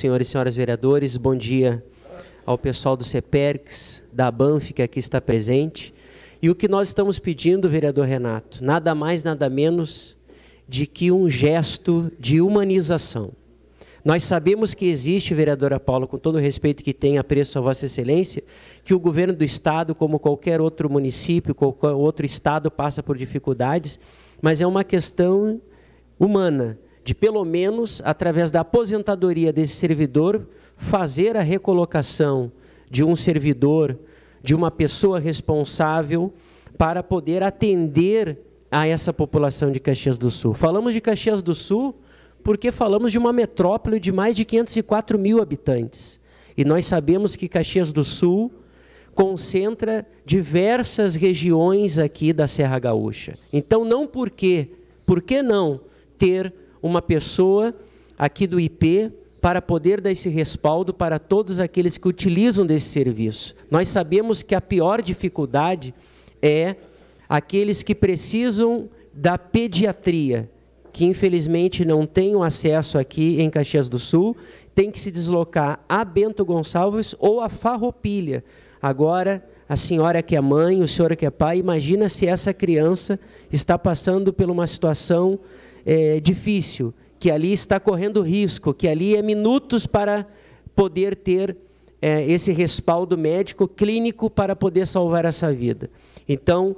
senhores e senhoras vereadores, bom dia ao pessoal do CEPERX, da Banf, que aqui está presente. E o que nós estamos pedindo, vereador Renato, nada mais, nada menos de que um gesto de humanização. Nós sabemos que existe, vereadora Paula, com todo o respeito que tem, apreço a Vossa Excelência, que o governo do Estado, como qualquer outro município, qualquer outro Estado, passa por dificuldades, mas é uma questão humana de pelo menos, através da aposentadoria desse servidor, fazer a recolocação de um servidor, de uma pessoa responsável, para poder atender a essa população de Caxias do Sul. Falamos de Caxias do Sul porque falamos de uma metrópole de mais de 504 mil habitantes. E nós sabemos que Caxias do Sul concentra diversas regiões aqui da Serra Gaúcha. Então, não por quê? Por que não ter uma pessoa aqui do IP para poder dar esse respaldo para todos aqueles que utilizam desse serviço. Nós sabemos que a pior dificuldade é aqueles que precisam da pediatria, que infelizmente não têm o acesso aqui em Caxias do Sul, tem que se deslocar a Bento Gonçalves ou a Farroupilha. Agora, a senhora que é mãe, o senhor que é pai, imagina se essa criança está passando por uma situação é, difícil, que ali está correndo risco, que ali é minutos para poder ter é, esse respaldo médico clínico para poder salvar essa vida. Então,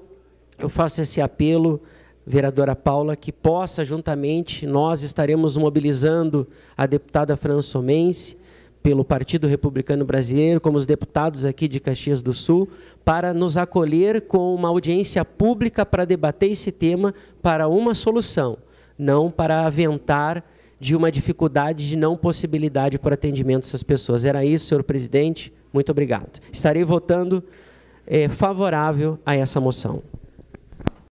eu faço esse apelo, vereadora Paula, que possa, juntamente, nós estaremos mobilizando a deputada Françomense, pelo Partido Republicano Brasileiro, como os deputados aqui de Caxias do Sul, para nos acolher com uma audiência pública para debater esse tema para uma solução não para aventar de uma dificuldade de não possibilidade por atendimento dessas pessoas. Era isso, senhor presidente. Muito obrigado. Estarei votando é, favorável a essa moção.